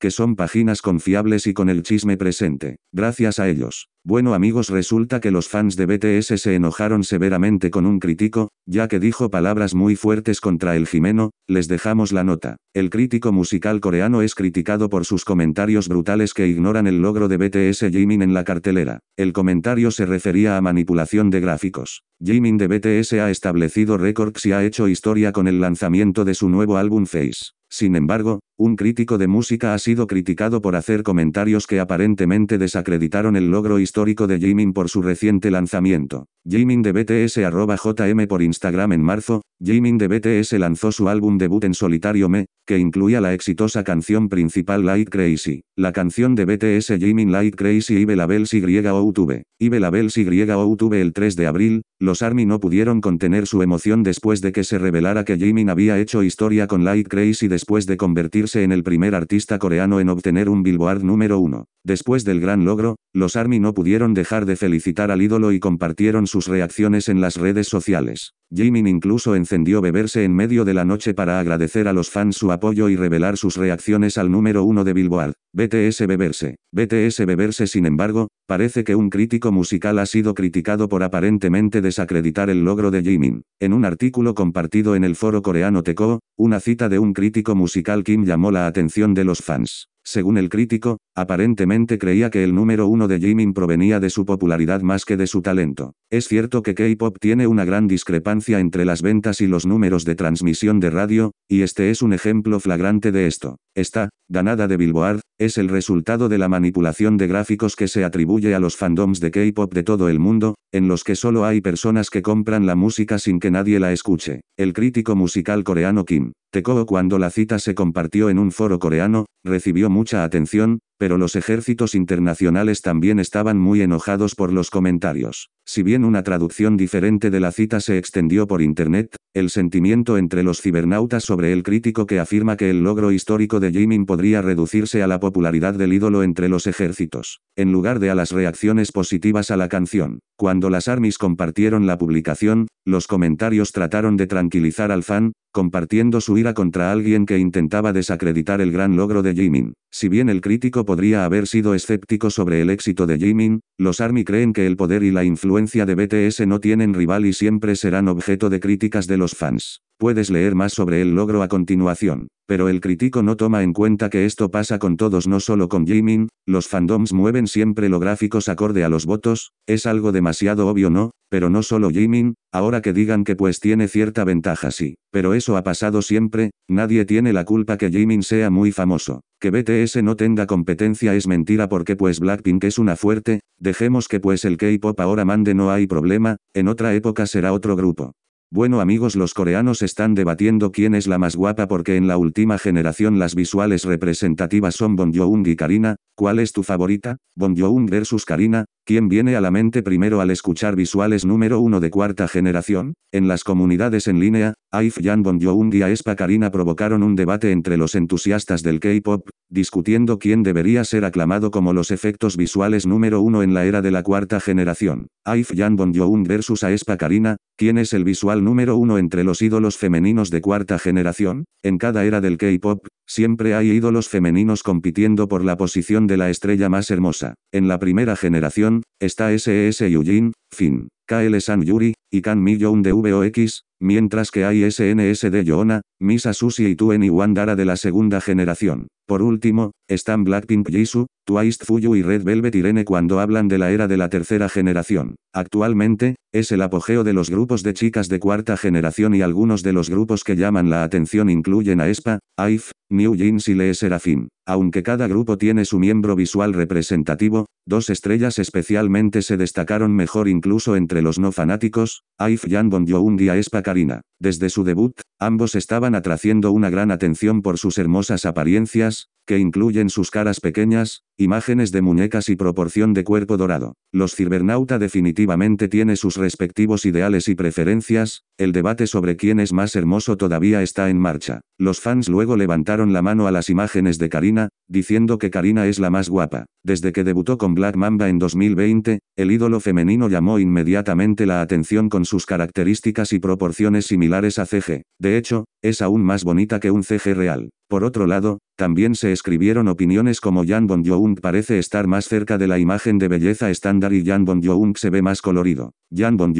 que son páginas confiables y con el chisme presente. Gracias a ellos. Bueno amigos resulta que los fans de BTS se enojaron severamente con un crítico, ya que dijo palabras muy fuertes contra el Jimeno, les dejamos la nota. El crítico musical coreano es criticado por sus comentarios brutales que ignoran el logro de BTS Jimin en la cartelera. El comentario se refería a manipulación de gráficos. Jimin de BTS ha establecido récords y ha hecho historia con el lanzamiento de su nuevo álbum Face. Sin embargo, un crítico de música ha sido criticado por hacer comentarios que aparentemente desacreditaron el logro histórico de Jimin por su reciente lanzamiento. Jimin de BTS arroba JM por Instagram en marzo, Jimin de BTS lanzó su álbum debut en solitario Me, que incluía la exitosa canción principal Light Crazy. La canción de BTS Jimin Light Crazy y Belabel Y Outube. Y el 3 de abril, los ARMY no pudieron contener su emoción después de que se revelara que Jimin había hecho historia con Light Crazy después de convertirse en el primer artista coreano en obtener un Billboard número uno. Después del gran logro, los ARMY no pudieron dejar de felicitar al ídolo y compartieron sus reacciones en las redes sociales. Jimin incluso encendió beberse en medio de la noche para agradecer a los fans su apoyo y revelar sus reacciones al número uno de Billboard, BTS beberse. BTS beberse sin embargo, parece que un crítico musical ha sido criticado por aparentemente desacreditar el logro de Jimin. En un artículo compartido en el foro coreano Teko, una cita de un crítico musical Kim llamó la atención de los fans. Según el crítico, Aparentemente creía que el número uno de Jimin provenía de su popularidad más que de su talento. Es cierto que K-Pop tiene una gran discrepancia entre las ventas y los números de transmisión de radio, y este es un ejemplo flagrante de esto. Esta, danada de Billboard, es el resultado de la manipulación de gráficos que se atribuye a los fandoms de K-Pop de todo el mundo, en los que solo hay personas que compran la música sin que nadie la escuche. El crítico musical coreano Kim. Teko, cuando la cita se compartió en un foro coreano, recibió mucha atención, pero los ejércitos internacionales también estaban muy enojados por los comentarios. Si bien una traducción diferente de la cita se extendió por Internet, el sentimiento entre los cibernautas sobre el crítico que afirma que el logro histórico de Jimin podría reducirse a la popularidad del ídolo entre los ejércitos, en lugar de a las reacciones positivas a la canción. Cuando las ARMYs compartieron la publicación, los comentarios trataron de tranquilizar al fan, compartiendo su ira contra alguien que intentaba desacreditar el gran logro de Jimin. Si bien el crítico podría haber sido escéptico sobre el éxito de Jimin, los ARMY creen que el poder y la influencia de BTS no tienen rival y siempre serán objeto de críticas de los fans. Puedes leer más sobre el logro a continuación. Pero el crítico no toma en cuenta que esto pasa con todos, no solo con Jimin, los fandoms mueven siempre los gráficos acorde a los votos, es algo demasiado obvio no, pero no solo Jimin, ahora que digan que pues tiene cierta ventaja sí, pero eso ha pasado siempre, nadie tiene la culpa que Jimin sea muy famoso. Que BTS no tenga competencia es mentira porque pues Blackpink es una fuerte, dejemos que pues el K-Pop ahora mande no hay problema, en otra época será otro grupo. Bueno amigos los coreanos están debatiendo quién es la más guapa porque en la última generación las visuales representativas son Bon Joon y Karina, ¿Cuál es tu favorita? Bon Joon versus Karina, ¿quién viene a la mente primero al escuchar visuales número uno de cuarta generación? En las comunidades en línea, Aif Jan Bon Joon y Aespa Karina provocaron un debate entre los entusiastas del K-pop, discutiendo quién debería ser aclamado como los efectos visuales número uno en la era de la cuarta generación. Aif Jan Bon Joon versus Aespa Karina, ¿quién es el visual número uno entre los ídolos femeninos de cuarta generación? En cada era del K-pop, siempre hay ídolos femeninos compitiendo por la posición de de la estrella más hermosa. En la primera generación, está SS Yujin, Finn, KL San Yuri, y Kan Mi Young de VOX, mientras que hay SNS de Yoona, Misa Sushi y Tueni Wandara de la segunda generación. Por último, están Blackpink Jisoo, Twice Fuyu y Red Velvet Irene cuando hablan de la era de la tercera generación. Actualmente, es el apogeo de los grupos de chicas de cuarta generación y algunos de los grupos que llaman la atención incluyen a Espa, IF, New Jeans y Le Serafim. Aunque cada grupo tiene su miembro visual representativo, dos estrellas especialmente se destacaron mejor incluso entre los no fanáticos, aif Jan Bon Joon y Aespa Karina. Desde su debut, ambos estaban atraciendo una gran atención por sus hermosas apariencias, que incluyen sus caras pequeñas, imágenes de muñecas y proporción de cuerpo dorado. Los cibernauta definitivamente tiene sus respectivos ideales y preferencias, el debate sobre quién es más hermoso todavía está en marcha. Los fans luego levantaron la mano a las imágenes de Karina, diciendo que Karina es la más guapa. Desde que debutó con Black Mamba en 2020, el ídolo femenino llamó inmediatamente la atención con sus características y proporciones similares a CG. De hecho, es aún más bonita que un CG real. Por otro lado, también se escribieron opiniones como Jan Bon parece estar más cerca de la imagen de belleza estándar y Jan Bon se ve más colorido. Jan Bon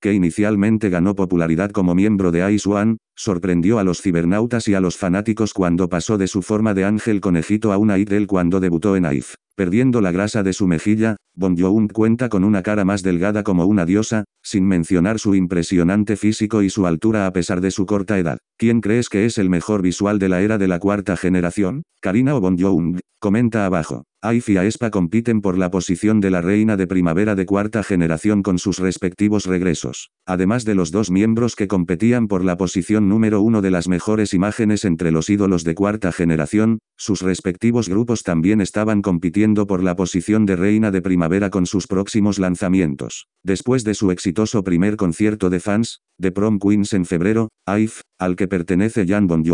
que inicialmente ganó popularidad como miembro de Ice One, sorprendió a los cibernautas y a los fanáticos cuando pasó de su forma de ángel conejito a una idol cuando debutó en Ice. Perdiendo la grasa de su mejilla, Bon Joon cuenta con una cara más delgada como una diosa, sin mencionar su impresionante físico y su altura a pesar de su corta edad. ¿Quién crees que es el mejor visual de la era de la cuarta generación? Karina o Bon Joon, comenta abajo. Aifi y Aespa compiten por la posición de la reina de primavera de cuarta generación con sus respectivos regresos, además de los dos miembros que competían por la posición número uno de las mejores imágenes entre los ídolos de cuarta generación, sus respectivos grupos también estaban compitiendo por la posición de reina de primavera con sus próximos lanzamientos. Después de su exitoso primer concierto de fans, The Prom Queens en febrero, IFE, al que pertenece Jan Bon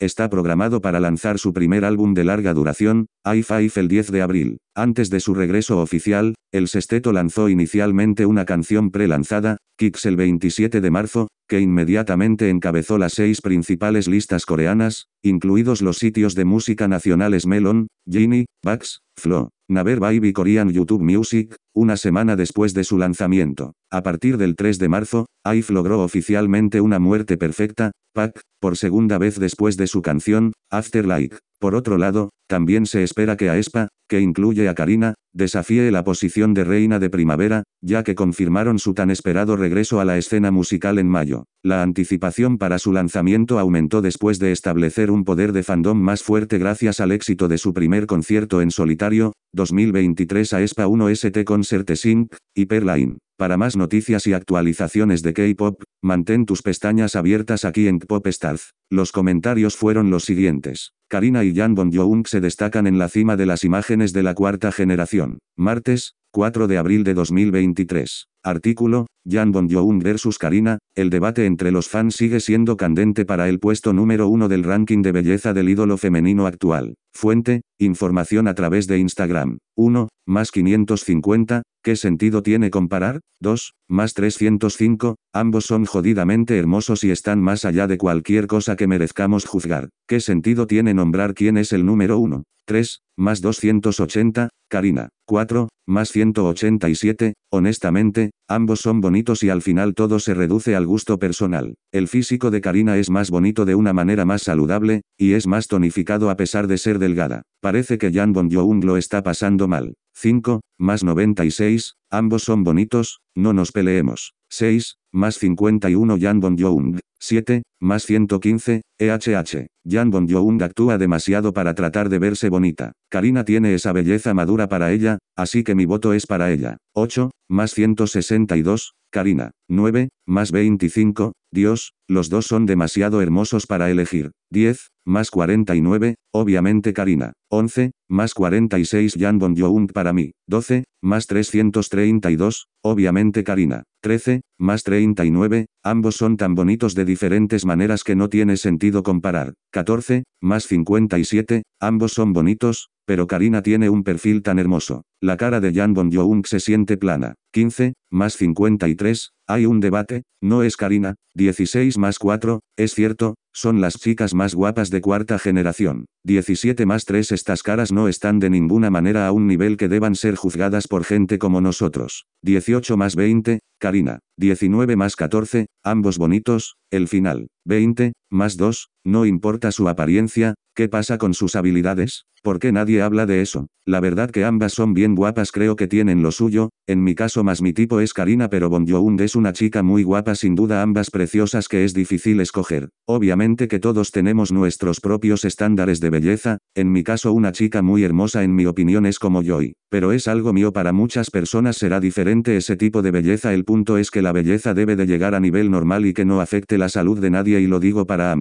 está programado para lanzar su primer álbum de larga duración, IFE IFE el 10 de abril. Antes de su regreso oficial, el sexteto lanzó inicialmente una canción pre-lanzada, Kicks el 27 de marzo, que inmediatamente encabezó las seis principales listas coreanas, incluidos los sitios de música nacionales Melon, Genie, Bax, Flo, Naver Baby Korean YouTube Music, una semana después de su lanzamiento. A partir del 3 de marzo, IVE logró oficialmente una muerte perfecta, Pack, por segunda vez después de su canción, After Like. Por otro lado, también se espera que Aespa, que incluye a Karina, desafíe la posición de reina de primavera, ya que confirmaron su tan esperado regreso a la escena musical en mayo. La anticipación para su lanzamiento aumentó después de establecer un poder de fandom más fuerte gracias al éxito de su primer concierto en solitario, 2023 a ESPA 1 ST Concert Sync, Perline. Para más noticias y actualizaciones de K-Pop, mantén tus pestañas abiertas aquí en Pop Stars. Los comentarios fueron los siguientes. Karina y Jan Bong se destacan en la cima de las imágenes de la cuarta generación. Martes, 4 de abril de 2023. Artículo, Jan Bon joon versus Karina, el debate entre los fans sigue siendo candente para el puesto número uno del ranking de belleza del ídolo femenino actual. Fuente, información a través de Instagram. 1, más 550, ¿qué sentido tiene comparar? 2, más 305, ambos son jodidamente hermosos y están más allá de cualquier cosa que merezcamos juzgar. ¿Qué sentido tiene nombrar quién es el número 1? 3, más 280, Karina. 4, más 187, honestamente, Ambos son bonitos y al final todo se reduce al gusto personal. El físico de Karina es más bonito de una manera más saludable, y es más tonificado a pesar de ser delgada. Parece que Jan Bon Joong lo está pasando mal. 5, más 96, ambos son bonitos, no nos peleemos. 6, más 51 Jan Bon Joong, 7, más 115, EHH. Jan Bon Young actúa demasiado para tratar de verse bonita. Karina tiene esa belleza madura para ella, así que mi voto es para ella. 8, más 162, Karina. 9, más 25, Dios, los dos son demasiado hermosos para elegir. 10, más 49, obviamente Karina. 11, más 46 Jan Bon Young para mí. 12, más 332, obviamente Karina. 13, más 39, ambos son tan bonitos de diferentes maneras que no tiene sentido comparar. 14, más 57, ambos son bonitos, pero Karina tiene un perfil tan hermoso. La cara de Jan Bon Jung se siente plana. 15, más 53, hay un debate, no es Karina, 16 más 4, es cierto, son las chicas más guapas de cuarta generación. 17 más 3 Estas caras no están de ninguna manera a un nivel que deban ser juzgadas por gente como nosotros. 18 más 20, Karina. 19 más 14, ambos bonitos, el final. 20, más 2, no importa su apariencia, ¿Qué pasa con sus habilidades? ¿Por qué nadie habla de eso? La verdad que ambas son bien guapas creo que tienen lo suyo, en mi caso más mi tipo es Karina pero Bon es una chica muy guapa sin duda ambas preciosas que es difícil escoger. Obviamente que todos tenemos nuestros propios estándares de belleza, en mi caso una chica muy hermosa en mi opinión es como Joy, pero es algo mío para muchas personas será diferente ese tipo de belleza el punto es que la belleza debe de llegar a nivel normal y que no afecte la salud de nadie y lo digo para ambos.